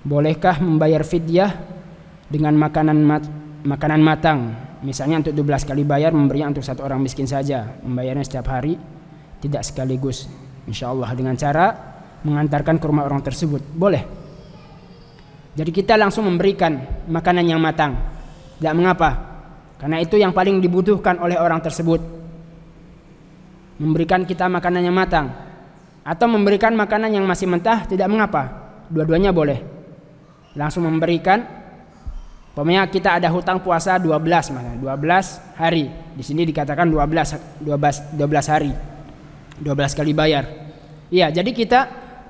Bolehkah membayar fidyah dengan makanan mat makanan matang? Misalnya untuk 12 kali bayar memberinya untuk satu orang miskin saja, membayarnya setiap hari, tidak sekaligus. Insya Allah dengan cara mengantarkan ke rumah orang tersebut. Boleh. Jadi kita langsung memberikan makanan yang matang. Tidak mengapa. Karena itu yang paling dibutuhkan oleh orang tersebut. Memberikan kita makanan yang matang atau memberikan makanan yang masih mentah tidak mengapa. Dua-duanya boleh langsung memberikan Pokoknya kita ada hutang puasa 12 mana 12 hari. Di sini dikatakan 12 12 12 hari. 12 kali bayar. Iya, jadi kita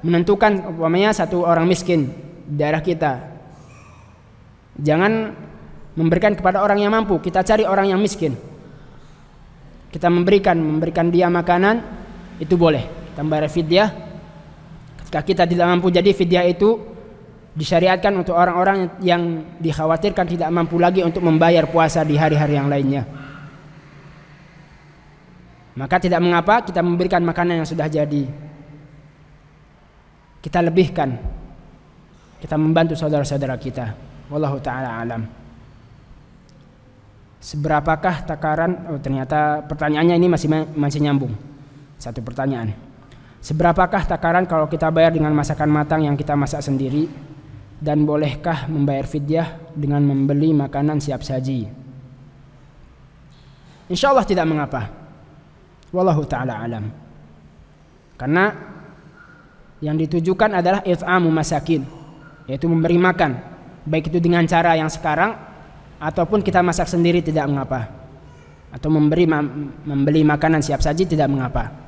menentukan umpamanya satu orang miskin di daerah kita. Jangan memberikan kepada orang yang mampu, kita cari orang yang miskin. Kita memberikan, memberikan dia makanan itu boleh. tambah bayar fidyah. Ketika kita tidak mampu jadi fidyah itu Disyariatkan untuk orang-orang yang dikhawatirkan tidak mampu lagi untuk membayar puasa di hari-hari yang lainnya. Maka tidak mengapa kita memberikan makanan yang sudah jadi. Kita lebihkan. Kita membantu saudara-saudara kita. Wallahu taala alam. Seberapakah takaran? Oh, ternyata pertanyaannya ini masih masih nyambung. Satu pertanyaan. Seberapakah takaran kalau kita bayar dengan masakan matang yang kita masak sendiri dan bolehkah membayar fidyah dengan membeli makanan siap saji? Insya Allah tidak mengapa. Wallahu taala alam. Karena yang ditujukan adalah mu masakin, yaitu memberi makan, baik itu dengan cara yang sekarang ataupun kita masak sendiri tidak mengapa. Atau memberi membeli makanan siap saji tidak mengapa.